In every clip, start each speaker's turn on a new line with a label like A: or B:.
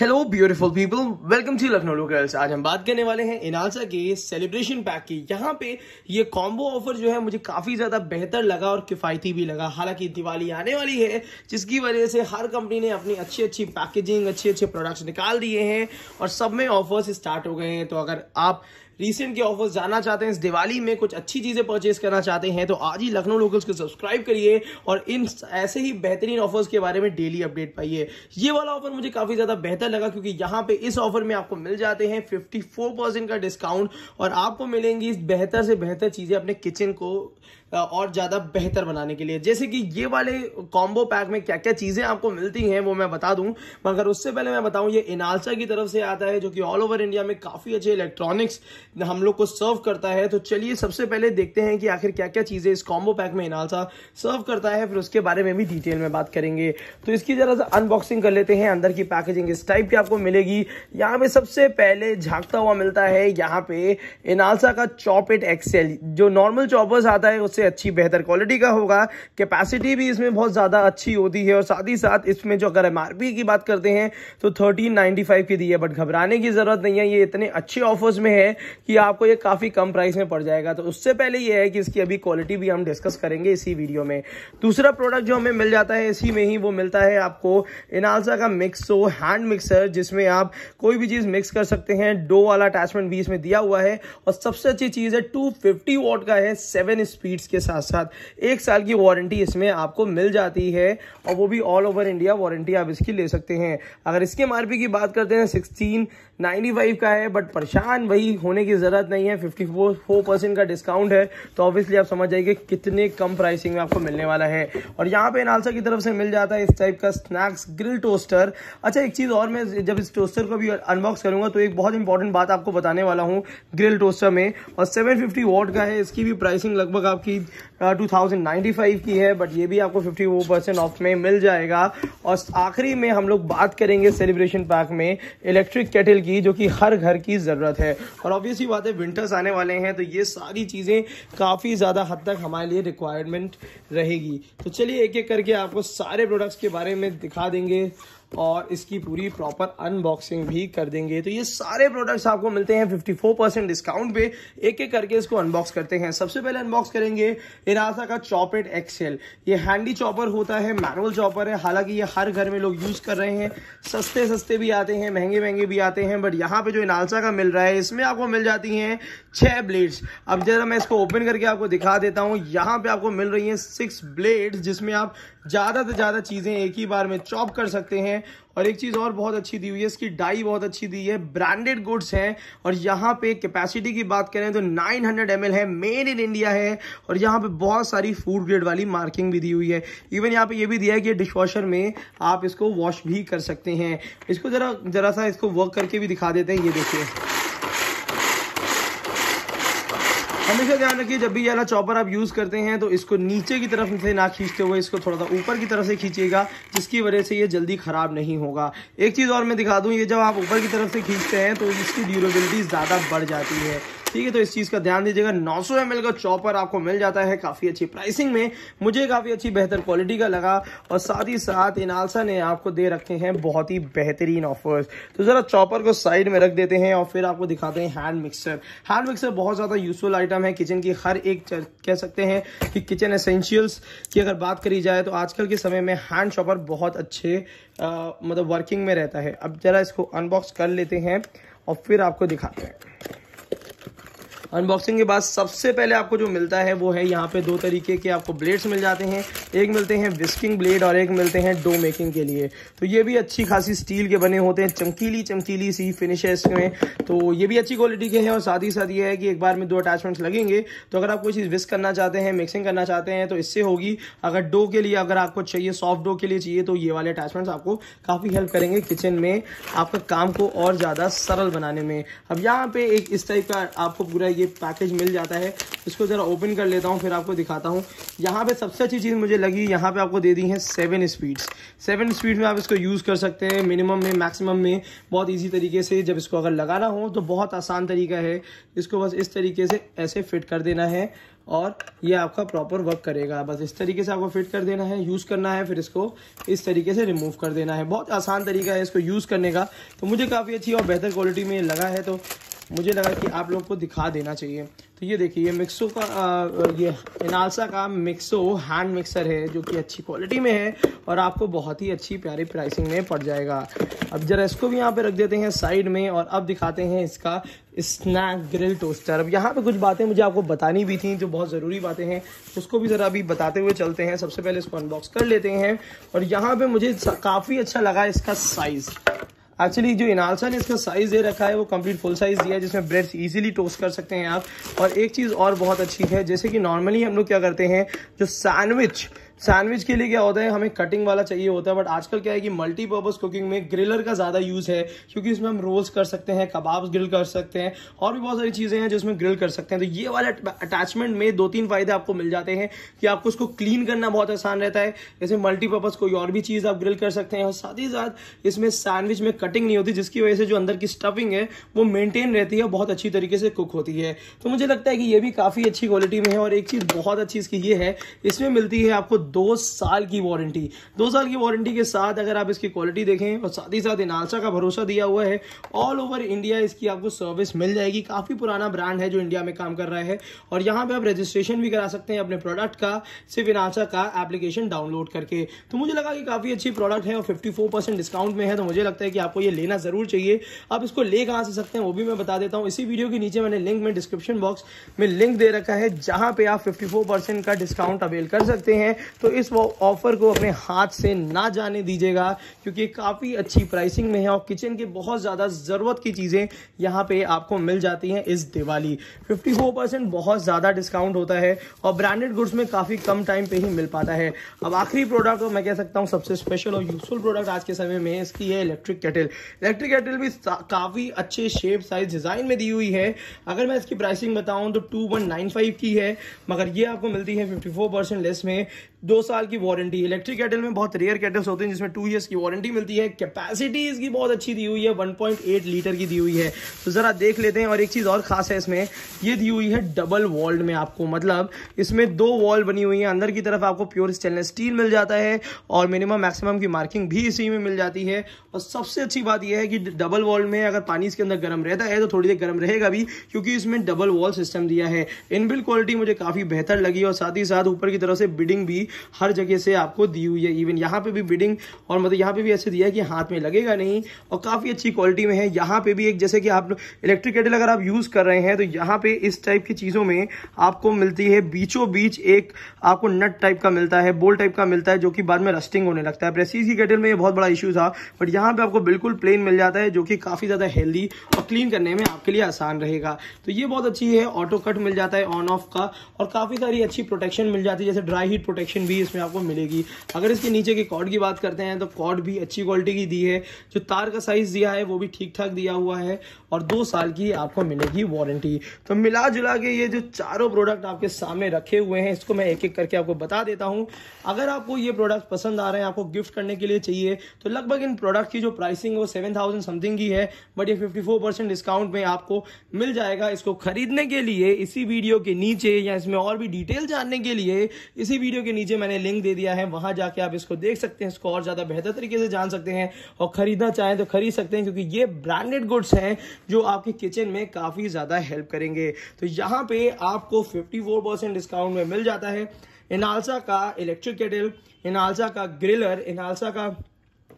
A: hello beautiful people welcome to Lucknow Locals आज हम बात करने वाले हैं इनालसा के सेलिब्रेशन पैक की यहाँ पे ये कॉम्बो ऑफर जो है मुझे काफ़ी ज़्यादा बेहतर लगा और किफ़ायती भी लगा हालांकि दिवाली आने वाली है जिसकी वजह से हर कंपनी ने अपनी अच्छी अच्छी पैकेजिंग अच्छे अच्छे प्रोडक्ट्स निकाल दिए हैं और सब में ऑफर्स स्टार्ट हो गए हैं तो अगर आप रीसेंट के ऑफर्स जाना चाहते हैं इस दिवाली में कुछ अच्छी चीज़ें परचेज करना चाहते हैं तो आज ही लखनऊ लोकल्स को सब्सक्राइब करिए और इन ऐसे ही बेहतरीन ऑफर्स के बारे में डेली अपडेट पाइए ये वाला ऑफर मुझे काफ़ी ज़्यादा बेहतर लगा क्योंकि यहाँ पे इस ऑफर में आपको मिल जाते हैं फिफ्टी का डिस्काउंट और आपको मिलेंगी बेहतर से बेहतर चीज़ें अपने किचन को और ज़्यादा बेहतर बनाने के लिए जैसे कि ये वाले कॉम्बो पैक में क्या क्या चीज़ें आपको मिलती हैं वो मैं बता दूं मगर उससे पहले मैं बताऊं ये इनालसा की तरफ से आता है जो कि ऑल ओवर इंडिया में काफ़ी अच्छे इलेक्ट्रॉनिक्स हम लोग को सर्व करता है तो चलिए सबसे पहले देखते हैं कि आखिर क्या क्या चीज़ें इस कॉम्बो पैक में इनालसा सर्व करता है फिर उसके बारे में भी डिटेल में बात करेंगे तो इसकी ज़रा सा अनबॉक्सिंग कर लेते हैं अंदर की पैकेजिंग इस टाइप की आपको मिलेगी यहाँ पे सबसे पहले झाँकता हुआ मिलता है यहाँ पे इनालसा का चौपेट एक्सेल जो नॉर्मल चॉपर्स आता है उससे अच्छी बेहतर क्वालिटी का होगा कैपेसिटी भी इसमें बहुत ज़्यादा अच्छी होती है और साथ ही साथ इसमें जो अगर एम की बात करते हैं तो थर्टीन की दी है बट घबराने की ज़रूरत नहीं है ये इतने अच्छे ऑफर्स में है कि आपको ये काफ़ी कम प्राइस में पड़ जाएगा तो उससे पहले ये है कि इसकी अभी क्वालिटी भी हम डिस्कस करेंगे इसी वीडियो में दूसरा प्रोडक्ट जो हमें मिल जाता है इसी में ही वो मिलता है आपको इनालसा का मिक्सो हैंड मिक्सर जिसमें आप कोई भी चीज़ मिक्स कर सकते हैं डो वाला अटैचमेंट भी इसमें दिया हुआ है और सबसे अच्छी चीज़ है टू फिफ्टी वॉट का है सेवन स्पीड इसके साथ साथ एक साल की वारंटी इसमें आपको मिल जाती है और वो भी ऑल ओवर इंडिया वारंटी आप इसकी ले सकते हैं अगर इसके एम की बात करते हैं सिक्सटीन नाइन्टी फाइव का है बट परेशान वही होने की ज़रूरत नहीं है फिफ्टी फोर फोर परसेंट का डिस्काउंट है तो ऑब्वियसली आप समझ जाइए कि कितने कम प्राइसिंग में आपको मिलने वाला है और यहाँ पे नालसा की तरफ से मिल जाता है इस टाइप का स्नैक्स ग्रिल टोस्टर अच्छा एक चीज़ और मैं जब इस टोस्टर को भी अनबॉक्स करूँगा तो एक बहुत इंपॉर्टेंट बात आपको बताने वाला हूँ ग्रिल टोस्टर में और सेवन फिफ्टी का है इसकी भी प्राइसिंग लगभग आपकी की टू की है बट ये भी आपको फिफ्टी वो परसेंट ऑफ में मिल जाएगा और आखिरी में हम लोग बात करेंगे सेलिब्रेशन पैक में इलेक्ट्रिक केटल की जो कि हर घर की ज़रूरत है और ऑब्वियसली बात है विंटर्स आने वाले हैं तो ये सारी चीज़ें काफ़ी ज़्यादा हद तक हमारे लिए रिक्वायरमेंट रहेगी तो चलिए एक एक करके आपको सारे प्रोडक्ट्स के बारे में दिखा देंगे और इसकी पूरी प्रॉपर अनबॉक्सिंग भी कर देंगे तो ये सारे प्रोडक्ट्स आपको मिलते हैं 54 परसेंट डिस्काउंट पे एक एक करके इसको अनबॉक्स करते हैं सबसे पहले अनबॉक्स करेंगे इनासा का चॉपेट एक्सेल ये हैंडी चॉपर होता है मैनुअल चॉपर है हालांकि ये हर घर में लोग यूज़ कर रहे हैं सस्ते सस्ते भी आते हैं महंगे महंगे भी आते हैं बट यहाँ पर जो इनासा का मिल रहा है इसमें आपको मिल जाती है छः ब्लेड्स अब जरा मैं इसको ओपन करके आपको दिखा देता हूँ यहाँ पर आपको मिल रही है सिक्स ब्लेड जिसमें आप ज़्यादा से ज़्यादा चीज़ें एक ही बार में चॉप कर सकते हैं और एक चीज़ और बहुत अच्छी दी हुई है इसकी डाई बहुत अच्छी दी है ब्रांडेड गुड्स है और यहाँ पे कैपेसिटी की बात करें तो 900 हंड्रेड है मेड इन इंडिया है और यहाँ पे बहुत सारी फूड ग्रेड वाली मार्किंग भी दी हुई है इवन यहाँ पे ये भी दिया है कि डिशवॉशर में आप इसको वॉश भी कर सकते हैं इसको ज़रा ज़रा सा इसको वर्क करके भी दिखा देते हैं ये देखिए हमेशा ध्यान रखिए जब भी ये वाला चॉपर आप यूज़ करते हैं तो इसको नीचे की तरफ से ना खींचते हुए इसको थोड़ा सा ऊपर की तरफ से खींचेगा जिसकी वजह से ये जल्दी ख़राब नहीं होगा एक चीज़ और मैं दिखा दूँ ये जब आप ऊपर की तरफ से खींचते हैं तो इसकी ड्यूरेबिलिटी ज़्यादा बढ़ जाती है ठीक है तो इस चीज़ का ध्यान दीजिएगा नौ सौ का चॉपर आपको मिल जाता है काफ़ी अच्छी प्राइसिंग में मुझे काफ़ी अच्छी बेहतर क्वालिटी का लगा और साथ ही साथ इनालसा ने आपको दे रखे हैं बहुत ही बेहतरीन ऑफर्स तो ज़रा चॉपर को साइड में रख देते हैं और फिर आपको दिखाते हैं हैंड मिक्सर हैंड मिक्सर बहुत ज़्यादा यूजफुल आइटम है किचन की हर एक कह सकते हैं कि किचन एसेंशियल्स की अगर बात करी जाए तो आजकल के समय में हैंड चॉपर बहुत अच्छे आ, मतलब वर्किंग में रहता है अब ज़रा इसको अनबॉक्स कर लेते हैं और फिर आपको दिखाते हैं अनबॉक्सिंग के बाद सबसे पहले आपको जो मिलता है वो है यहाँ पे दो तरीके के आपको ब्लेड्स मिल जाते हैं एक मिलते हैं विस्किंग ब्लेड और एक मिलते हैं डो मेकिंग के लिए तो ये भी अच्छी खासी स्टील के बने होते हैं चमकीली चमकीली सी फिनिश है इसमें तो ये भी अच्छी क्वालिटी के हैं और साथ ही साथ ये है कि एक बार में दो अटैचमेंट्स लगेंगे तो अगर आप कोई चीज़ विस्क करना चाहते हैं मिक्सिंग करना चाहते हैं तो इससे होगी अगर डो के लिए अगर आपको चाहिए सॉफ्ट डो के लिए चाहिए तो ये वाले अटैचमेंट्स आपको काफ़ी हेल्प करेंगे किचन में आपका काम को और ज़्यादा सरल बनाने में अब यहाँ पे एक इस टाइप का आपको पूरा ये ये पैकेज मिल जाता है इसको ज़रा ओपन कर लेता हूँ फिर आपको दिखाता हूँ यहाँ पे सबसे अच्छी चीज़ मुझे लगी यहाँ पे आपको दे दी है सेवन स्पीड्स सेवन स्पीड में आप इसको यूज़ कर सकते हैं मिनिमम में मैक्सिमम में बहुत ईजी तरीके से जब इसको अगर लगाना हो तो बहुत आसान तरीका है इसको बस इस तरीके से ऐसे फिट कर देना है और ये आपका प्रॉपर वर्क करेगा बस इस तरीके से आपको फिट कर देना है यूज़ करना है फिर इसको इस तरीके से रिमूव कर देना है बहुत आसान तरीका है इसको यूज़ करने का तो मुझे काफ़ी अच्छी और बेहतर क्वालिटी में लगा है तो मुझे लगा कि आप लोगों को दिखा देना चाहिए तो ये देखिए ये मिक्सो का आ, ये इनालसा का मिक्सो हैंड मिक्सर है जो कि अच्छी क्वालिटी में है और आपको बहुत ही अच्छी प्यारी प्राइसिंग में पड़ जाएगा अब जरा इसको भी यहाँ पे रख देते हैं साइड में और अब दिखाते हैं इसका स्नैक ग्रिल टोस्टर अब यहाँ पे कुछ बातें मुझे आपको बतानी भी थी जो बहुत ज़रूरी बातें हैं उसको भी ज़रा अभी बताते हुए चलते हैं सबसे पहले इसको अनबॉक्स कर लेते हैं और यहाँ पर मुझे काफ़ी अच्छा लगा इसका साइज़ एक्चुअली जो इनालसा ने इसका साइज दे रखा है वो कंप्लीट फुल साइज दिया है जिसमें ब्रेड्स इजीली टोस्ट कर सकते हैं आप और एक चीज़ और बहुत अच्छी है जैसे कि नॉर्मली हम लोग क्या करते हैं जो सैंडविच सैंडविच के लिए क्या होता है हमें कटिंग वाला चाहिए होता है बट आजकल क्या है कि मल्टीपर्पज़ कुकिंग में ग्रिलर का ज़्यादा यूज़ है क्योंकि इसमें हम रोल्स कर सकते हैं कबाब्स ग्रिल कर सकते हैं और भी बहुत सारी चीज़ें हैं जिसमें ग्रिल कर सकते हैं तो ये वाला अटैचमेंट में दो तीन फायदे आपको मिल जाते हैं कि आपको उसको क्लीन करना बहुत आसान रहता है जैसे मल्टीपर्पज़ कोई और भी चीज़ आप ग्रिल कर सकते हैं और साथ ही साथ इसमें सैंडविच में कटिंग नहीं होती जिसकी वजह से जो अंदर की स्टफिंग है वो मेनटेन रहती है बहुत अच्छी तरीके से कुक होती है तो मुझे लगता है कि ये भी काफ़ी अच्छी क्वालिटी में है और एक चीज़ बहुत अच्छी इसकी ये है इसमें मिलती है आपको दो साल की वारंटी दो साल की वारंटी के साथ अगर आप इसकी क्वालिटी देखें और साथ ही साथ इनालसा का भरोसा दिया हुआ है ऑल ओवर इंडिया इसकी आपको सर्विस मिल जाएगी काफ़ी पुराना ब्रांड है जो इंडिया में काम कर रहा है और यहाँ पर आप रजिस्ट्रेशन भी करा सकते हैं अपने प्रोडक्ट का सिर्फ इनालसा का एप्लीकेशन डाउनलोड करके तो मुझे लगा कि काफ़ी अच्छी प्रोडक्ट है और फिफ्टी डिस्काउंट में है तो मुझे लगता है कि आपको ये लेना ज़रूर चाहिए आप इसको ले कहाँ से सकते हैं वो भी मैं बता देता हूँ इसी वीडियो के नीचे मैंने लिंक में डिस्क्रिप्शन बॉक्स में लिंक दे रखा है जहाँ पे आप 54 परसेंट का डिस्काउंट अवेल कर सकते हैं तो इस ऑफ़र को अपने हाथ से ना जाने दीजिएगा क्योंकि काफ़ी अच्छी प्राइसिंग में है और किचन की बहुत ज़्यादा ज़रूरत की चीज़ें यहाँ पे आपको मिल जाती हैं इस दिवाली 54% बहुत ज़्यादा डिस्काउंट होता है और ब्रांडेड गुड्स में काफ़ी कम टाइम पे ही मिल पाता है अब आखिरी प्रोडक्ट और मैं कह सकता हूँ सबसे स्पेशल और यूजफुल प्रोडक्ट आज के समय में इसकी है इलेक्ट्रिक केटल इलेक्ट्रिक केटल भी काफ़ी अच्छे शेप साइज डिज़ाइन में दी हुई है अगर मैं इसकी प्राइसिंग बताऊँ तो टू की है मगर ये आपको मिलती है फिफ्टी लेस में दो साल की वारंटी इलेक्ट्रिक कैटल में बहुत रेयर कैटल्स होते हैं जिसमें टू ईयर्स की वारंटी मिलती है कैपेसिटी इसकी बहुत अच्छी दी हुई है 1.8 लीटर की दी हुई है तो ज़रा देख लेते हैं और एक चीज़ और खास है इसमें ये दी हुई है डबल वॉल्ड में आपको मतलब इसमें दो वॉल बनी हुई है अंदर की तरफ आपको प्योर स्टेनलेस स्टील मिल जाता है और मिनिमम मैक्सिमम की मार्किंग भी इसी में मिल जाती है और सबसे अच्छी बात यह है कि डबल वॉल्ड में अगर पानी इसके अंदर गर्म रहता है तो थोड़ी देर गर्म रहेगा भी क्योंकि इसमें डबल वॉल सिस्टम दिया है इनबिल्ट क्वालिटी मुझे काफ़ी बेहतर लगी और साथ ही साथ ऊपर की तरफ से बिडिंग भी हर जगह से आपको दी हुई है इवन यहाँ पे भी बिडिंग और मतलब यहाँ पे भी ऐसे दिया है कि हाथ में लगेगा नहीं और काफ़ी अच्छी क्वालिटी में है यहाँ पे भी एक जैसे कि आप इलेक्ट्रिक केटल अगर आप यूज़ कर रहे हैं तो यहाँ पे इस टाइप की चीज़ों में आपको मिलती है बीचों बीच एक आपको नट टाइप का मिलता है बोल टाइप का मिलता है जो कि बाद में रस्टिंग होने लगता है प्रेसीज की केटल में यह बहुत बड़ा इशू था बट यहाँ पे आपको बिल्कुल प्लेन मिल जाता है जो कि काफ़ी ज़्यादा हेल्दी और क्लीन करने में आपके लिए आसान रहेगा तो ये बहुत अच्छी है ऑटो कट मिल जाता है ऑन ऑफ का और काफ़ी सारी अच्छी प्रोटेक्शन मिल जाती है जैसे ड्राई हीट प्रोटेक्शन वेरिएशन भी इसमें आपको मिलेगी अगर इसके नीचे के कॉर्ड की बात करते हैं तो कॉर्ड भी अच्छी क्वालिटी की दी है जो तार का साइज दिया है वो भी ठीक ठाक दिया हुआ है और दो साल की आपको मिलेगी वारंटी तो मिला जुला के ये जो चारों प्रोडक्ट आपके सामने रखे हुए हैं इसको मैं एक एक करके आपको बता देता हूँ अगर आपको ये प्रोडक्ट पसंद आ रहे हैं आपको गिफ्ट करने के लिए चाहिए तो लगभग इन प्रोडक्ट की जो प्राइसिंग वो सेवन थाउजेंड समथिंग की है बट ये फिफ्टी फोर परसेंट डिस्काउंट में आपको मिल जाएगा इसको खरीदने के लिए इसी वीडियो के नीचे या इसमें और भी डिटेल जानने के लिए इसी वीडियो के नीचे नीचे मैंने लिंक दे दिया है वहां जाके आप इसको देख सकते हैं इसको और ज्यादा बेहतर तरीके से जान सकते हैं और खरीदना चाहें तो खरीद सकते हैं क्योंकि ये ब्रांडेड गुड्स हैं जो आपके किचन में काफी ज्यादा हेल्प करेंगे तो यहाँ पे आपको फिफ्टी डिस्काउंट में मिल जाता है इनालसा का इलेक्ट्रिक केटल इनालसा का ग्रिलर इनालसा का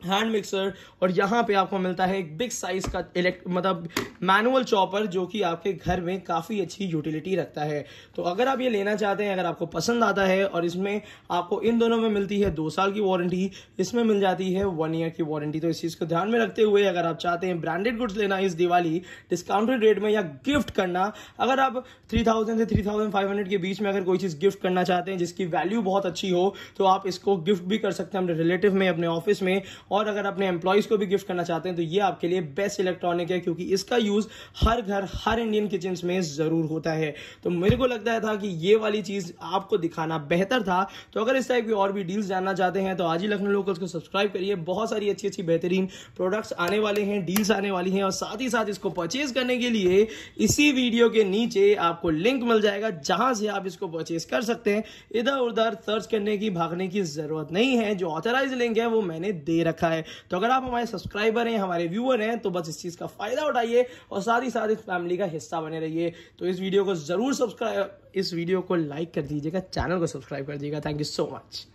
A: हैंड मिक्सर और यहाँ पे आपको मिलता है एक बिग साइज का इलेक्ट मतलब मैनुअल चॉपर जो कि आपके घर में काफ़ी अच्छी यूटिलिटी रखता है तो अगर आप ये लेना चाहते हैं अगर आपको पसंद आता है और इसमें आपको इन दोनों में मिलती है दो साल की वारंटी इसमें मिल जाती है वन ईयर की वारंटी तो इस चीज़ को ध्यान में रखते हुए अगर आप चाहते हैं ब्रांडेड गुड्स लेना इस दिवाली डिस्काउंटेड रेट में या गिफ्ट करना अगर आप थ्री थाउजेंड से थ्री थाउजेंड फाइव हंड्रेड के बीच में अगर कोई चीज़ गिफ्ट करना चाहते हैं जिसकी वैल्यू बहुत अच्छी हो तो आप इसको गिफ्ट भी कर सकते हैं अपने रिलेटिव में अपने ऑफिस में और अगर अपने एम्प्लॉयज़ को भी गिफ्ट करना चाहते हैं तो ये आपके लिए बेस्ट इलेक्ट्रॉनिक है क्योंकि इसका यूज़ हर घर हर इंडियन किचन में ज़रूर होता है तो मेरे को लगता था कि ये वाली चीज़ आपको दिखाना बेहतर था तो अगर इस टाइप की और भी डील्स जानना चाहते हैं तो आज ही लखनऊ लोकल्स को सब्सक्राइब करिए बहुत सारी अच्छी अच्छी बेहतरीन प्रोडक्ट्स आने वाले हैं डील्स आने वाली हैं और साथ ही साथ इसको परचेज करने के लिए इसी वीडियो के नीचे आपको लिंक मिल जाएगा जहां से आप इसको परचेज कर सकते हैं इधर उधर सर्च करने की भागने की जरूरत नहीं है जो ऑथराइज लिंक है वो मैंने दे रखा है तो अगर आप हमारे सब्सक्राइबर हैं हमारे व्यूअर हैं तो बस इस चीज़ का फ़ायदा उठाइए और साथ ही साथ इस फैमिली का हिस्सा बने रहिए तो इस वीडियो को ज़रूर सब्सक्राइब इस वीडियो को लाइक कर दीजिएगा चैनल को सब्सक्राइब कर दीजिएगा थैंक यू सो मच